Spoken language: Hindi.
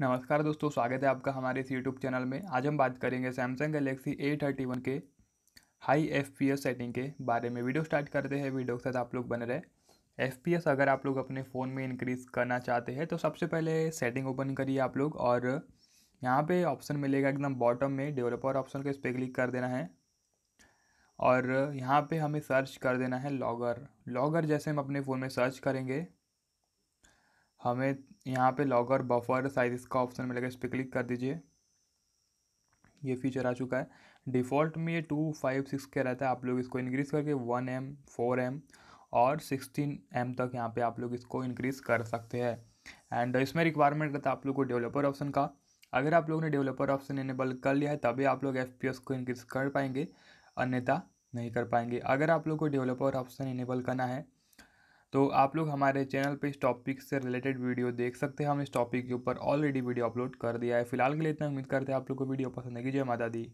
नमस्कार दोस्तों स्वागत है आपका हमारे इस यूट्यूब चैनल में आज हम बात करेंगे Samsung Galaxy A thirty one के high F P S setting के बारे में वीडियो स्टार्ट करते हैं वीडियो के साथ आप लोग बने रहे एफ पी एस अगर आप लोग अपने फ़ोन में इंक्रीज़ करना चाहते हैं तो सबसे पहले सेटिंग ओपन करिए आप लोग और यहाँ पे ऑप्शन मिलेगा एकदम बॉटम में डेवलपर ऑप्शन के इस पर क्लिक कर देना है और यहाँ पे हमें सर्च कर देना है लॉगर लॉगर जैसे हम अपने फ़ोन में सर्च करेंगे हमें यहाँ पे लॉगर बफर साइज इसका ऑप्शन मिलेगा इस पर क्लिक कर दीजिए ये फीचर आ चुका है डिफ़ॉल्ट में ये टू फाइव सिक्स के रहता है आप लोग इसको इंक्रीज़ करके वन एम फोर एम और सिक्सटीन एम तक यहाँ पे आप लोग इसको इंक्रीज़ कर सकते हैं एंड इसमें रिक्वायरमेंट रहता है आप लोग को डेवलपर ऑप्शन का अगर आप लोगों ने डेवलपर ऑप्शन इनेबल कर लिया है तभी आप लोग एफ को इंक्रीज़ कर पाएंगे अन्यथा नहीं कर पाएंगे अगर आप लोग को डेवलपर ऑप्शन इनेबल करना है तो आप लोग हमारे चैनल पे इस टॉपिक से रिलेटेड वीडियो देख सकते हैं हम इस टॉपिक के ऊपर ऑलरेडी वीडियो अपलोड कर दिया है फिलहाल के लिए इतना उम्मीद करते हैं आप लोग को वीडियो पसंद है कि जय माता दी